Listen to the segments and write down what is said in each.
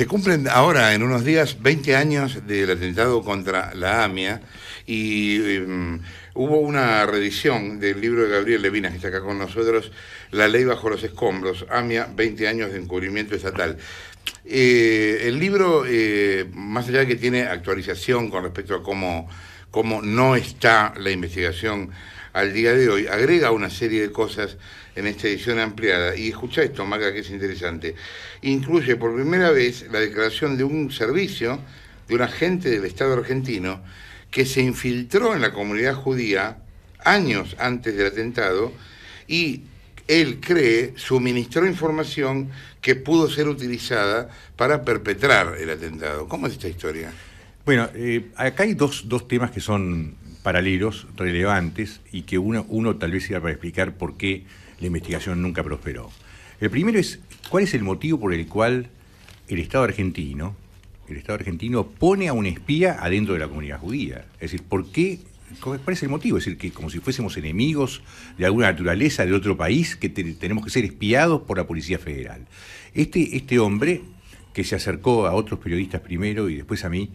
Se cumplen ahora, en unos días, 20 años del atentado contra la AMIA y em, hubo una reedición del libro de Gabriel Levinas, que está acá con nosotros, La ley bajo los escombros, AMIA, 20 años de encubrimiento estatal. Eh, el libro, eh, más allá de que tiene actualización con respecto a cómo, cómo no está la investigación al día de hoy, agrega una serie de cosas en esta edición ampliada. Y escucha esto, Maca, que es interesante. Incluye por primera vez la declaración de un servicio de un agente del Estado argentino que se infiltró en la comunidad judía años antes del atentado y él cree suministró información que pudo ser utilizada para perpetrar el atentado. ¿Cómo es esta historia? Bueno, eh, acá hay dos, temas que son paralelos, relevantes, y que uno, uno tal vez iba para explicar por qué la investigación nunca prosperó. El primero es, ¿cuál es el motivo por el cual el Estado argentino, el Estado argentino pone a un espía adentro de la comunidad judía? Es decir, ¿por qué? ¿Cuál es el motivo? Es decir, que como si fuésemos enemigos de alguna naturaleza de otro país, que tenemos que ser espiados por la Policía Federal. Este, este hombre, que se acercó a otros periodistas primero y después a mí,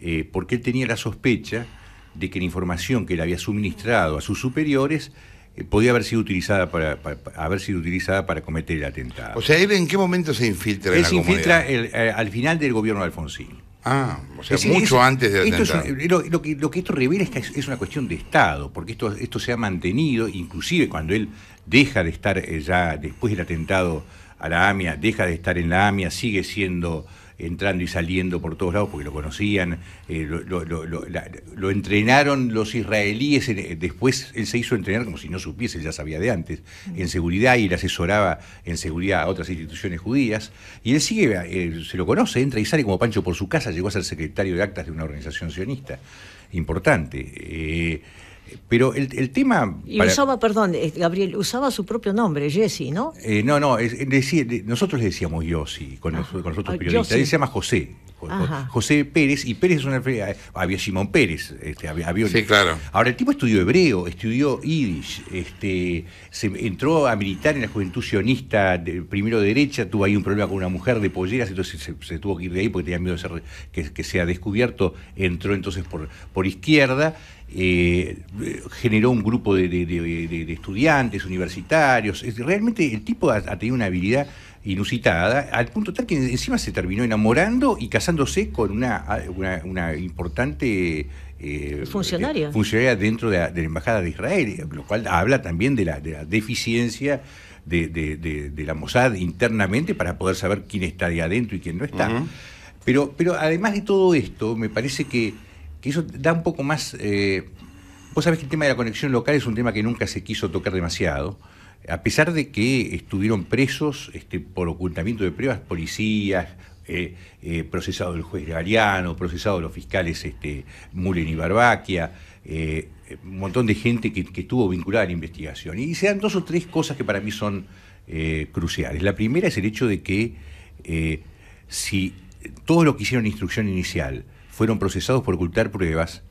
eh, porque él tenía la sospecha de que la información que le había suministrado a sus superiores eh, podía haber sido utilizada para, haber sido utilizada para cometer el atentado. O sea, en qué momento se infiltra él en la se infiltra eh, al final del gobierno de Alfonsín. Ah, o sea, mucho antes del atentado. lo, que, esto revela es es, una cuestión de Estado, porque esto, esto se ha mantenido, inclusive cuando él deja de estar eh, ya después del atentado a la AMIA, deja de estar en la AMIA, sigue siendo entrando y saliendo por todos lados porque lo conocían, eh, lo, entrenaron los israelíes, eh, después él se hizo entrenar como si no supiese, ya sabía de antes, mm. en seguridad y le asesoraba en seguridad a otras instituciones judías, y él sigue, eh, se lo conoce, entra y sale como Pancho por su casa, llegó a ser secretario de actas de una organización sionista importante. Pero el, tema... Y usaba, perdón, eh, Gabriel, usaba su propio nombre, Jesse, eh, ¿no? no, no, nosotros le decíamos Yossi con, los, ah. con otros ah, periodistas, él se llama José. José Pérez, y Pérez es una. Ah, había Simón Pérez, este, había, Sí, claro. Ahora, el tipo estudió hebreo, estudió yiddish, este, se entró a militar en la juventud sionista, de, primero derecha, tuvo ahí un problema con una mujer de polleras, entonces se, tuvo que ir de ahí porque tenía miedo de que, que sea descubierto, entró entonces por, por izquierda, eh, generó un grupo de, estudiantes universitarios. realmente el tipo ha, tenido una habilidad inusitada, al punto tal que encima se terminó enamorando y casándose con una, importante eh, funcionaria. dentro de la, Embajada de Israel, lo cual habla también de la, deficiencia de, la Mossad internamente para poder saber quién está de adentro y quién no está. pero, pero además de todo esto, me parece que eso da un poco más... Eh, vos sabés que el tema de la conexión local es un tema que nunca se quiso tocar demasiado, a pesar de que estuvieron presos este, por ocultamiento de pruebas policías, eh, eh, procesado el juez Ariano, procesado los fiscales este, Mullen y Barbaquia, un montón de gente que, que, estuvo vinculada a la investigación. Y se dan dos o tres cosas que para mí son cruciales. La primera es el hecho de que si todo lo que hicieron en instrucción inicial, fueron procesados por ocultar pruebas,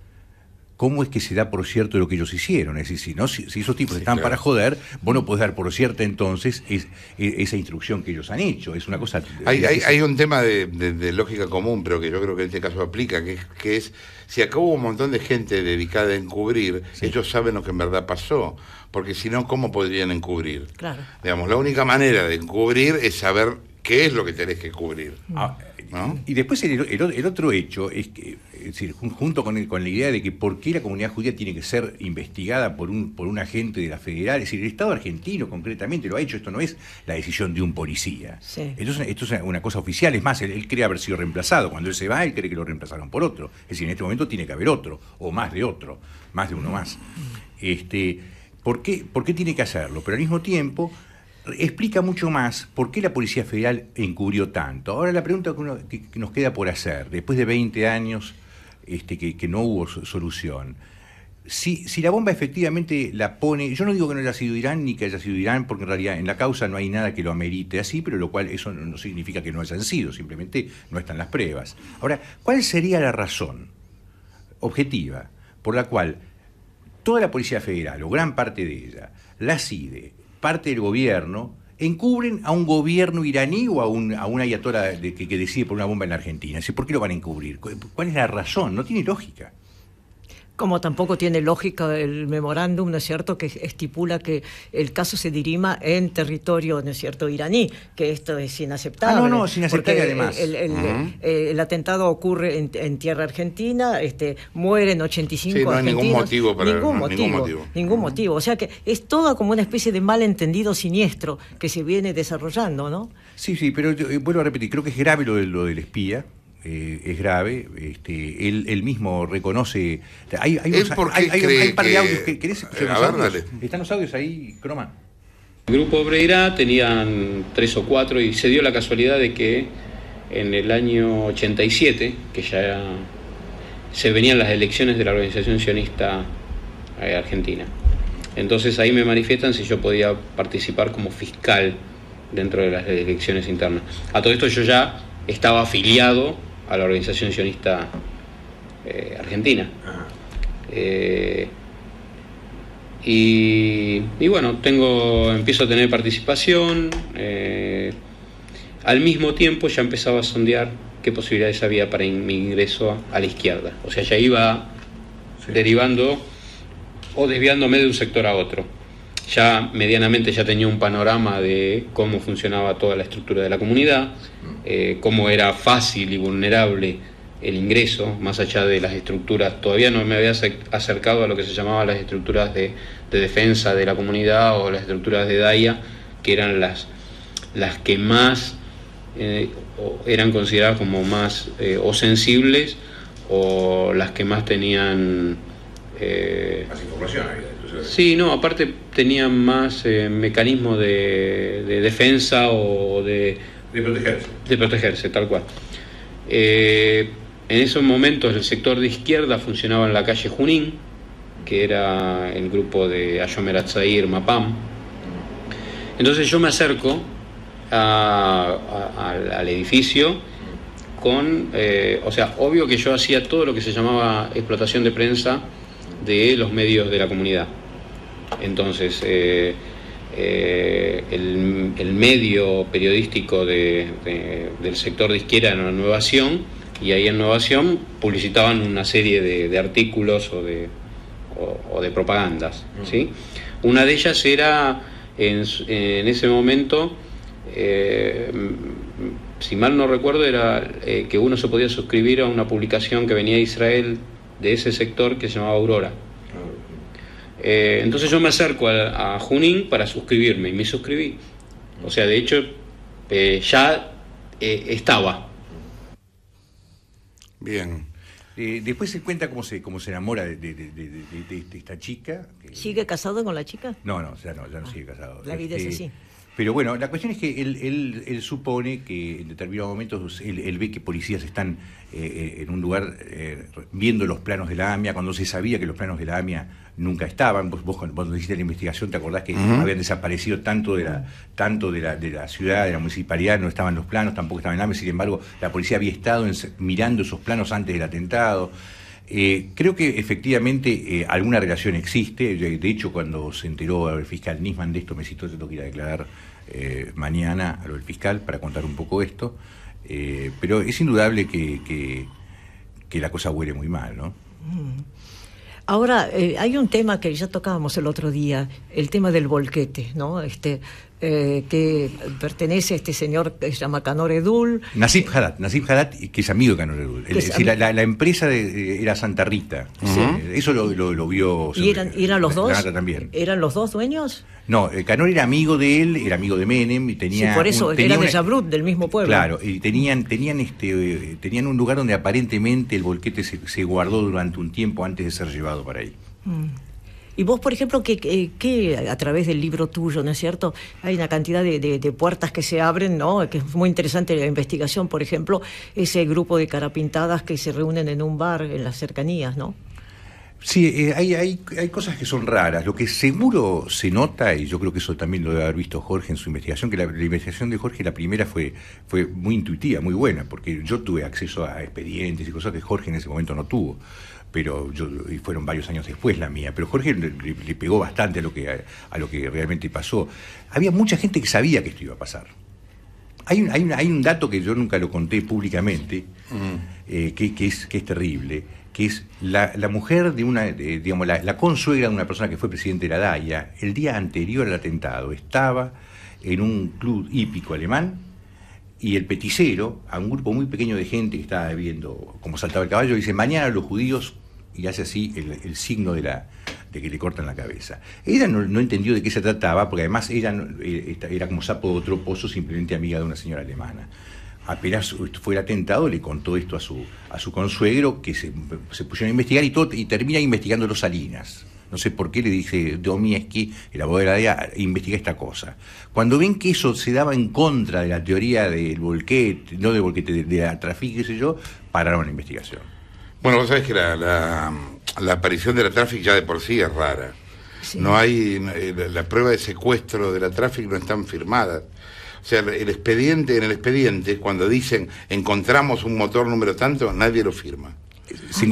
¿cómo es que se da por cierto lo que ellos hicieron? Es decir, si, no, si, esos tipos están para joder, vos no podés dar por cierto entonces e, esa instrucción que ellos han hecho. Es una cosa... Hay, un tema de, lógica común, pero que yo creo que en este caso aplica, que, que es, si acá hubo un montón de gente dedicada a encubrir, ellos saben lo que en verdad pasó, porque si no, ¿cómo podrían encubrir? Claro. Digamos, la única manera de encubrir es saber qué es lo que tenés que cubrir. Ah, y después el, otro hecho es que, junto con, con, la idea de que por qué la comunidad judía tiene que ser investigada por un, por un agente de la federal, es decir, el Estado argentino concretamente lo ha hecho, esto no es la decisión de un policía. esto es una, cosa oficial, es más, él, cree haber sido reemplazado, cuando él se va, él cree que lo reemplazaron por otro. Es decir, en este momento tiene que haber otro, o más de otro, más de uno más. Mm. Este, ¿por, qué, ¿Por qué tiene que hacerlo? Pero al mismo tiempo explica mucho más por qué la Policía Federal encubrió tanto. Ahora la pregunta que, nos queda por hacer, después de 20 años este, que, no hubo solución, si, la bomba efectivamente la pone, yo no digo que no haya sido Irán ni que haya sido Irán, porque en realidad en la causa no hay nada que lo amerite así, pero lo cual eso no significa que no hayan sido, simplemente no están las pruebas. Ahora, ¿cuál sería la razón objetiva por la cual toda la Policía Federal o gran parte de ella, la CIDE, parte del gobierno, encubren a un gobierno iraní o a, un, a una ayatola de, que, que, decide por una bomba en la Argentina. ¿Por qué lo van a encubrir? ¿Cuál es la razón? No tiene lógica. Como tampoco tiene lógica el memorándum, ¿no es cierto?, que estipula que el caso se dirima en territorio, ¿no es cierto?, iraní, que esto es inaceptable. Ah, no, no, es inaceptable además. Eh, el, atentado ocurre en, tierra argentina, este, mueren 85 sí, no hay ningún motivo para... Ningún motivo, ningún, motivo. O sea que es todo como una especie de malentendido siniestro que se viene desarrollando, ¿no? Sí, sí, pero eh, vuelvo a repetir, creo que es grave lo del espía, eh, es grave. Este, él, mismo reconoce. Hay, un, par de audios. ver, Están los audios ahí, Croma. El grupo Obrera... tenían tres o cuatro y se dio la casualidad de que en el año 87, que ya se venían las elecciones de la Organización Sionista eh, Argentina. Entonces ahí me manifiestan si yo podía participar como fiscal dentro de las elecciones internas. A todo esto yo ya estaba afiliado a la organización sionista eh, argentina. Ah. Eh, y, bueno, tengo, empiezo a tener participación. Eh, al mismo tiempo ya empezaba a sondear qué posibilidades había para mi ingreso a, la izquierda. O sea, ya iba derivando o desviándome de un sector a otro ya medianamente ya tenía un panorama de cómo funcionaba toda la estructura de la comunidad, eh, cómo era fácil y vulnerable el ingreso, más allá de las estructuras, todavía no me había acercado a lo que se llamaba las estructuras de, defensa de la comunidad o las estructuras de DAIA, que eran las, las que más eh, eran consideradas como más eh, o sensibles o las que más tenían... más información, Sí, no, aparte tenían más eh, mecanismos de, defensa o de... De protegerse. De protegerse, tal cual. Eh, en esos momentos el sector de izquierda funcionaba en la calle Junín, que era el grupo de Ayomer Mapam. Entonces yo me acerco al edificio con, eh, o sea, obvio que yo hacía todo lo que se llamaba explotación de prensa de los medios de la comunidad. Entonces, eh, eh, el, medio periodístico del sector de izquierda era Innovación y ahí en Innovación publicitaban una serie de, artículos o de, propagandas. Mm. Una de ellas era, en, ese momento, eh, si mal no recuerdo, era que uno se podía suscribir a una publicación que venía de Israel de ese sector que se llamaba Aurora. Eh, entonces yo me acerco a, Junín para suscribirme y me suscribí. O sea, de hecho, eh, ya eh, estaba. Bien. después se cuenta cómo se, cómo se enamora de, esta chica. ¿Sigue casado con la chica? No, no, ya no, no sigue casado. La vida es este, así. Pero bueno, la cuestión es que él, él, él supone que en determinados momentos él, ve que policías están eh, eh, en un lugar eh, viendo los planos de la AMIA, cuando se sabía que los planos de la AMIA nunca estaban. Vos, vos cuando hiciste la investigación te acordás que habían desaparecido tanto, de la, tanto de, la, de la ciudad, de la municipalidad, no estaban los planos, tampoco estaban en AMIA. Sin embargo, la policía había estado mirando esos planos antes del atentado. Eh, creo que efectivamente eh, alguna relación existe. De hecho, cuando se enteró el fiscal Nisman de esto, me citó, tengo que ir a declarar eh, mañana a lo del fiscal para contar un poco esto. pero es indudable que, la cosa huele muy mal, ¿no? Mm. Ahora, hay un tema que ya tocábamos el otro día, el tema del volquete, ¿no? Este, eh, que pertenece a este señor que se llama Canor Edul. Nasib Haddad, que es amigo de Canor Edul. la, empresa era Santa Rita. Eso lo, vio. ¿Y eran, los dos? ¿Eran los dos dueños? No, eh, Canor era amigo de él, era amigo de Menem y tenía. Sí, por eso, era de Jabrut, del mismo pueblo. Claro, y tenían, tenían, este, eh, tenían un lugar donde aparentemente el volquete se, guardó durante un tiempo antes de ser llevado para ahí. Mm. Y vos, por ejemplo, que, a través del libro tuyo, ¿no es cierto? Hay una cantidad de, puertas que se abren, ¿no? Que es muy interesante la investigación, por ejemplo, ese grupo de carapintadas que se reúnen en un bar en las cercanías, ¿no? Sí, eh, hay, hay, hay, cosas que son raras. Lo que seguro se nota, y yo creo que eso también lo debe haber visto Jorge en su investigación, que la, la investigación de Jorge, la primera, fue, fue muy intuitiva, muy buena, porque yo tuve acceso a expedientes y cosas que Jorge en ese momento no tuvo pero yo, y fueron varios años después la mía, pero Jorge le, pegó bastante a lo, que, a, lo que realmente pasó. Había mucha gente que sabía que esto iba a pasar. Hay un, hay, dato que yo nunca lo conté públicamente, mm. eh, que, es, que es terrible, que es la, mujer de una, digamos, la, consuegra de una persona que fue presidente de la DAIA, el día anterior al atentado, estaba en un club hípico alemán y el peticero, a un grupo muy pequeño de gente que estaba viendo cómo saltaba el caballo, dice, mañana los judíos y hace así el, signo de, la, de que le cortan la cabeza. Ella no, entendió de qué se trataba, porque además ella eh, era como sapo de otro pozo, simplemente amiga de una señora alemana. Apenas fue el atentado, le contó esto a su, a su consuegro, que se, pusieron a investigar y, todo, y termina investigando los Salinas. No sé por qué le dice Domieski, el abogado de la DEA, investiga esta cosa. Cuando ven que eso se daba en contra de la teoría del volquete, no del volquete, de, de la trafic, qué sé yo, pararon la investigación. Bueno, vos sabés que la, la, aparición de la tráfico ya de por sí es rara. No hay eh, la prueba de secuestro de la tráfico no están firmadas. O sea, el expediente, en el expediente, cuando dicen encontramos un motor número tanto, nadie lo firma. Ah, se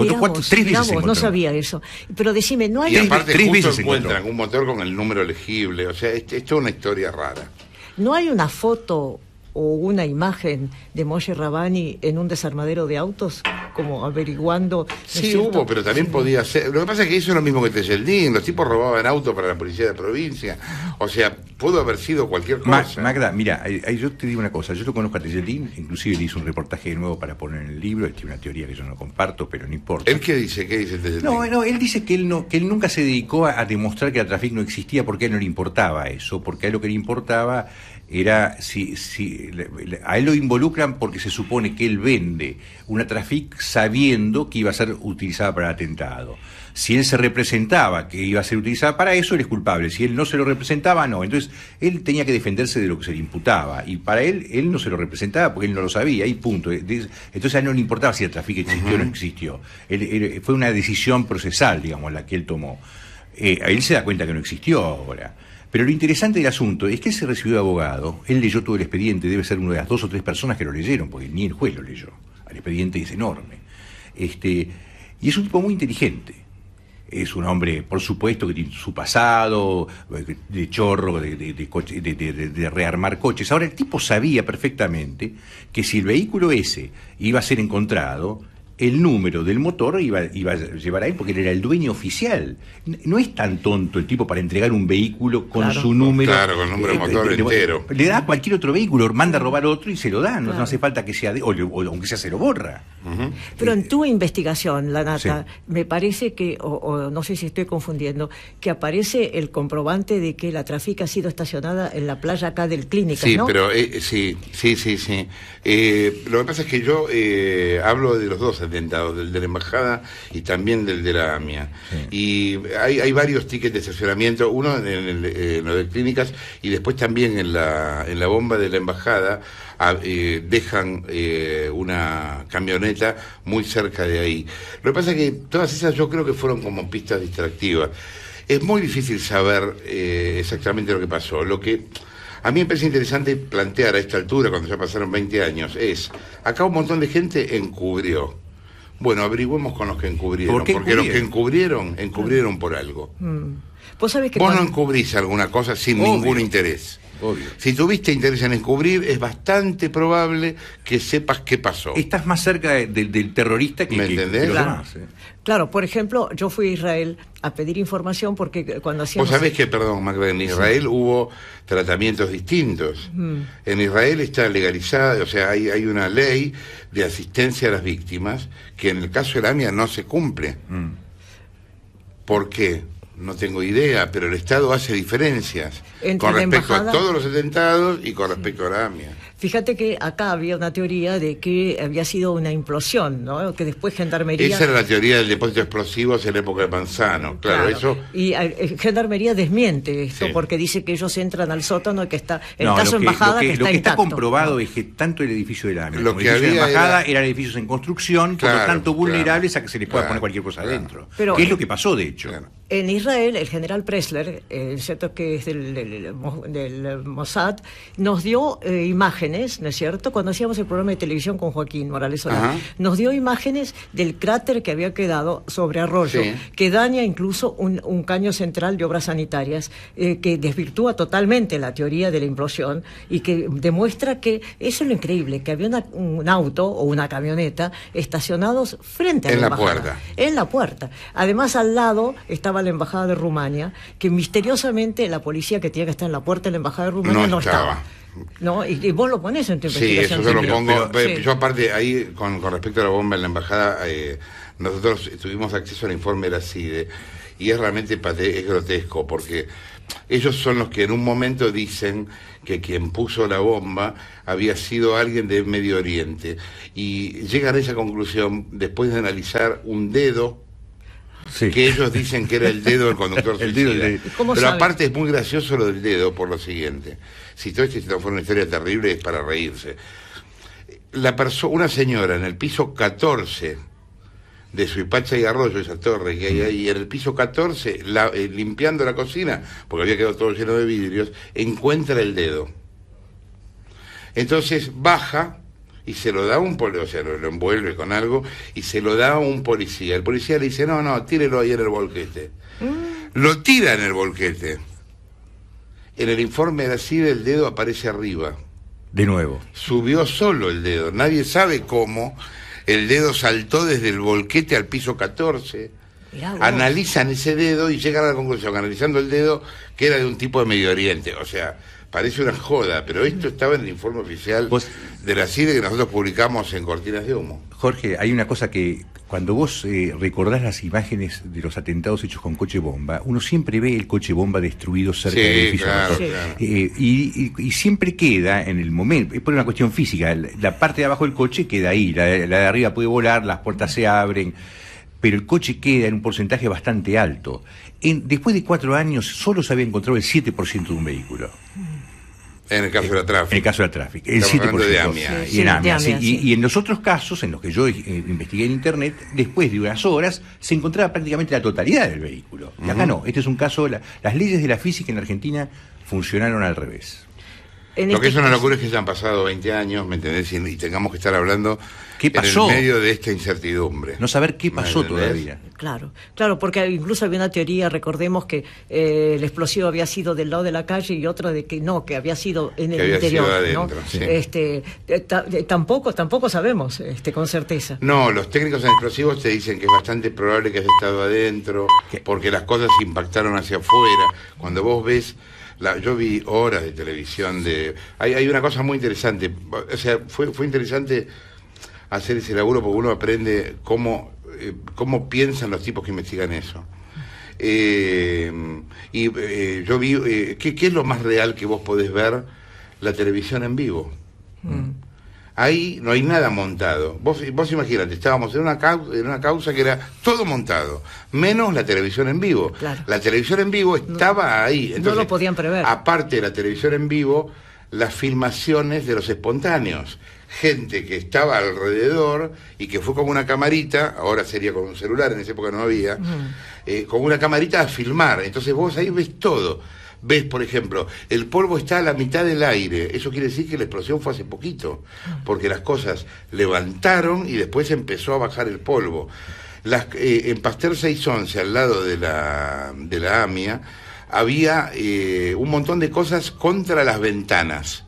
no sabía eso. Pero decime, no hay. Y aparte, justo encuentran un motor con el número elegible. O sea, esto es una historia rara. No hay una foto o una imagen de Moshe Rabani en un desarmadero de autos, como averiguando. sí, hubo, pero también podía ser. Lo que pasa es que hizo lo mismo que Teseldín, los tipos robaban autos para la policía de provincia. O sea, pudo haber sido cualquier cosa. Magda, mira, yo te digo una cosa, yo lo conozco a Teseldín, inclusive le hice un reportaje de nuevo para poner en el libro, es una teoría que yo no comparto, pero no importa. ¿Él qué dice? ¿Qué dice Teseldín? No, no, él dice que él no, que él nunca se dedicó a, demostrar que el tráfico no existía porque a él no le importaba eso, porque a él lo que le importaba era si, si a él lo involucran porque se supone que él vende una trafic sabiendo que iba a ser utilizada para el atentado. Si él se representaba que iba a ser utilizada para eso, él es culpable. Si él no se lo representaba, no. Entonces, él tenía que defenderse de lo que se le imputaba. Y para él, él no se lo representaba porque él no lo sabía. Y punto. Eh, entonces, a él no le importaba si el trafic existió o no existió. Él, fue una decisión procesal, digamos, la que él tomó. A eh, él se da cuenta que no existió ahora. Pero lo interesante del asunto es que se recibió abogado, él leyó todo el expediente, debe ser una de las dos o tres personas que lo leyeron, porque ni el juez lo leyó. El expediente es enorme. Este, y es un tipo muy inteligente. Es un hombre, por supuesto, que tiene su pasado, de chorro, de, de, rearmar coches. Ahora, el tipo sabía perfectamente que si el vehículo ese iba a ser encontrado, el número del motor iba, a llevar ahí porque él era el dueño oficial. No es tan tonto el tipo para entregar un vehículo con su número. Claro, con el número eh, de eh, motor eh, entero. Le, da a cualquier otro vehículo, manda a robar otro y se lo da... No, hace falta que sea, de, o, aunque sea se lo borra. Pero en tu investigación, Lanata, nata me parece que, o, no sé si estoy confundiendo, que aparece el comprobante de que la tráfica... ha sido estacionada en la playa acá del Clínica. Sí, pero sí, sí, sí, sí. lo que pasa es que yo hablo de los dos del de la embajada y también del de la AMIA. Y hay, varios tickets de estacionamiento, uno en, el, de clínicas y después también en la, en la bomba de la embajada. Ah, eh, dejan eh, una camioneta muy cerca de ahí. Lo que pasa es que todas esas yo creo que fueron como pistas distractivas. Es muy difícil saber eh, exactamente lo que pasó. Lo que a mí me parece interesante plantear a esta altura, cuando ya pasaron 20 años, es, acá un montón de gente encubrió. Bueno, averigüemos con los que encubrieron, porque los que encubrieron, encubrieron por algo. Mm. Vos, no encubrís alguna cosa sin ningún interés. Si tuviste interés en descubrir, es bastante probable que sepas qué pasó. Estás más cerca del terrorista que, los claro. ¿eh? Claro, por ejemplo, yo fui a Israel a pedir información porque cuando hacíamos... Vos sabés que, perdón, Magda, en Israel hubo tratamientos distintos. En Israel está legalizada, o sea, hay, una ley de asistencia a las víctimas que en el caso de la no se cumple. Mm. ¿Por qué? no tengo idea, pero el Estado hace diferencias con respecto a todos los atentados y con respecto a la AMIA. Fíjate que acá había una teoría de que había sido una implosión, ¿no? Que después Gendarmería... Esa era la teoría del depósito explosivo hacia la época de Manzano, claro, eso... Y eh, eh, Gendarmería desmiente esto porque dice que ellos entran al sótano y que está... El caso de Embajada que, que está Lo que está comprobado es que tanto el edificio de la AMIA que había Embajada eran edificios en construcción, que tanto vulnerables a que se les pueda poner cualquier cosa adentro. Pero, ¿Qué es lo que pasó, de hecho? En Israel, el general Pressler, el cierto que es del, Mossad, nos dio eh, imágenes, ¿no es cierto? Cuando hacíamos el programa de televisión con Joaquín Morales Solá, nos dio imágenes del cráter que había quedado sobre Arroyo, que daña incluso un, caño central de obras sanitarias, eh, que desvirtúa totalmente la teoría de la implosión y que demuestra que eso es lo increíble, que había un auto o una camioneta estacionados frente a la, puerta. En la puerta. Además, al lado estaba la embajada de Rumania, que misteriosamente la policía que tiene que estar en la puerta de la embajada de Rumania no, estaba. No, y, vos lo pones en tu investigación. Sí, eso se lo pongo. Yo aparte, ahí, con, respecto a la bomba en la embajada, eh, nosotros tuvimos acceso al informe de la CIDE y es realmente grotesco porque ellos son los que en un momento dicen que quien puso la bomba había sido alguien de Medio Oriente y llegan a esa conclusión después de analizar un dedo que ellos dicen que era el dedo del conductor Pero aparte es muy gracioso lo del dedo por lo siguiente. Si todo esto fue una historia terrible es para reírse. La una señora en el piso 14 de Suipacha y Arroyo, esa torre que hay mm. ahí, en el piso 14, eh, limpiando la cocina, porque había quedado todo lleno de vidrios, encuentra el dedo. Entonces baja y se lo da un policía, o sea, lo, envuelve con algo y se lo da a un policía. El policía le dice, no, no, tírelo ahí en el volquete. Mm. Lo tira en el volquete. En el informe de la CIDE el dedo aparece arriba. De nuevo. Subió solo el dedo. Nadie sabe cómo. El dedo saltó desde el volquete al piso 14. Analizan ese dedo y llegan a la conclusión, analizando el dedo, que era de un tipo de Medio Oriente. O sea, Parece una joda, pero esto estaba en el informe oficial de la CIDE que nosotros publicamos en Cortinas de Humo. Jorge, hay una cosa que cuando vos eh, recordás las imágenes de los atentados hechos con coche bomba, uno siempre ve el coche bomba destruido cerca del edificio. claro. Eh, y, siempre queda en el momento, es por una cuestión física, la parte de abajo del coche queda ahí, la, de arriba puede volar, las puertas se abren pero el coche queda en un porcentaje bastante alto. después de cuatro años solo se había encontrado el 7% de un vehículo. En el caso del tráfico. En el caso del tráfico. El De AMIA. y, en los otros casos en los que yo eh, investigué en Internet, después de unas horas se encontraba prácticamente la totalidad del vehículo. Y acá no. Este es un caso, las leyes de la física en Argentina funcionaron al revés lo que este es una locura es que se han pasado 20 años, ¿me entendés? Y, tengamos que estar hablando en medio de esta incertidumbre. No saber qué pasó todavía. Claro, claro, porque incluso había una teoría, recordemos que eh, el explosivo había sido del lado de la calle y otra de que no, que había sido en el interior. este, eh, eh, tampoco, tampoco sabemos este, con certeza. No, los técnicos en explosivos te dicen que es bastante probable que haya estado adentro, porque las cosas impactaron hacia afuera. Cuando vos ves yo vi horas de televisión de. Hay, una cosa muy interesante. O sea, fue, interesante hacer ese laburo porque uno aprende cómo, eh, piensan los tipos que investigan eso. Eh, y eh, yo vi, ¿qué, es lo más real que vos podés ver? La televisión en vivo. Mm ahí no hay nada montado. Vos, vos imagínate, estábamos en una, causa, que era todo montado, menos la televisión en vivo. La televisión en vivo estaba ahí. Entonces, no lo podían prever. Aparte de la televisión en vivo, las filmaciones de los espontáneos. Gente que estaba alrededor y que fue con una camarita, ahora sería con un celular, en esa época no había, eh, con una camarita a filmar. Entonces vos ahí ves todo ves, por ejemplo, el polvo está a la mitad del aire. Eso quiere decir que la explosión fue hace poquito, porque las cosas levantaron y después empezó a bajar el polvo. Las, eh, en pastel 611, al lado de la, de AMIA, había eh, un montón de cosas contra las ventanas.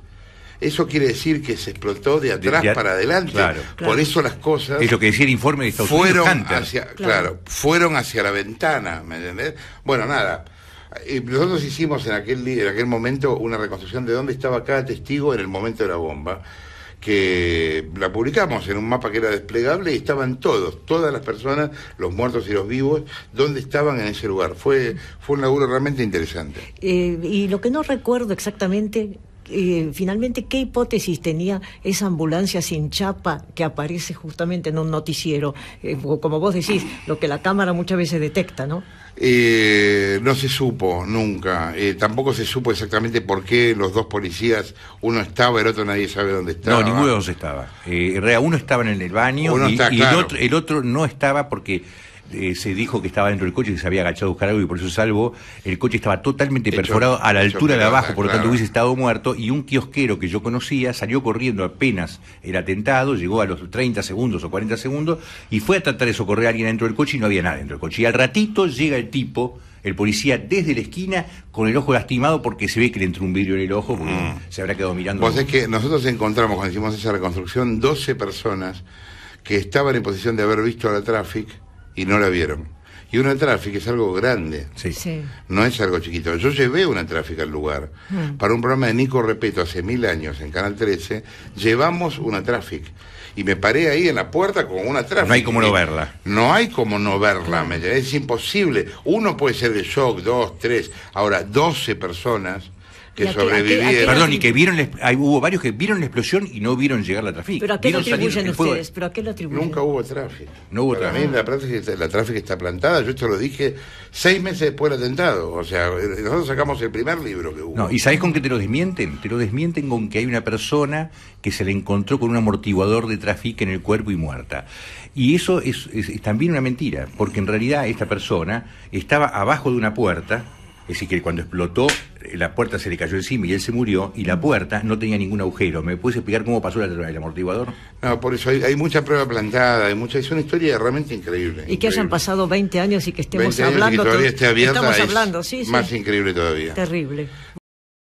Eso quiere decir que se explotó de atrás para adelante. Por eso las cosas. Es lo que decía el informe de Estados fueron Hacia, fueron hacia la ventana, ¿me entendés? Bueno, nada. Eh, nosotros hicimos en aquel, en aquel momento una reconstrucción de dónde estaba cada testigo en el momento de la bomba, que la publicamos en un mapa que era desplegable y estaban todos, todas las personas, los muertos y los vivos, dónde estaban en ese lugar. Fue, fue un laburo realmente interesante. Eh, y lo que no recuerdo exactamente, eh, finalmente qué hipótesis tenía esa ambulancia sin chapa que aparece justamente en un noticiero, eh, como vos decís, lo que la cámara muchas veces detecta, ¿no? Eh, no se supo nunca, tampoco se supo exactamente por qué los dos policías, uno estaba, el otro nadie sabe dónde estaba. No, ninguno de dónde estaba. uno estaba en el baño y, el otro no estaba porque eh, se dijo que estaba dentro del coche, que se había agachado a buscar algo y por eso salvo. El coche estaba totalmente perforado a la altura de abajo, por lo tanto hubiese estado muerto. Y un kiosquero que yo conocía salió corriendo apenas el atentado, llegó a los 30 segundos o 40 segundos y fue a tratar de socorrer a alguien dentro del coche y no había nada dentro del coche. Y al ratito llega el tipo el policía desde la esquina con el ojo lastimado porque se ve que le entró un vidrio en el ojo, porque mm. se habrá quedado mirando. Pues es que nosotros encontramos, cuando hicimos esa reconstrucción, 12 personas que estaban en posición de haber visto la tráfico y no la vieron. Y una tráfica es algo grande, sí. Sí. no es algo chiquito. Yo llevé una tráfica al lugar. Mm. Para un programa de Nico Repeto hace mil años en Canal 13, llevamos una tráfica. Y me paré ahí en la puerta con una tráfica. No hay como no verla. No hay como no verla, es imposible. Uno puede ser de shock, dos, tres. Ahora, doce personas que sobrevivieron. Perdón, y que vieron, hay, hubo varios que vieron la explosión y no vieron llegar la tráfica... ¿Pero a qué lo atribuyen ustedes? ¿Pero a qué lo atribuyen? Nunca hubo tráfico. No hubo tráfico. la tráfico, está plantada, yo esto lo dije seis meses después del atentado. O sea, nosotros sacamos el primer libro que hubo. No, ¿y sabés con qué te lo desmienten? Te lo desmienten con que hay una persona que se le encontró con un amortiguador de tráfico en el cuerpo y muerta. Y eso es también una mentira, porque en realidad esta persona estaba abajo de una puerta es decir, que cuando explotó, eh, la puerta se le cayó encima y él se murió, y la puerta no tenía ningún agujero. ¿Me puedes explicar cómo pasó el amortiguador? No, por eso hay, mucha prueba plantada, hay mucha, es una historia realmente increíble. Y que hayan pasado 20 años y que estemos hablando. Y que todavía esté abierta, estamos hablando, sí. Más increíble todavía. Terrible.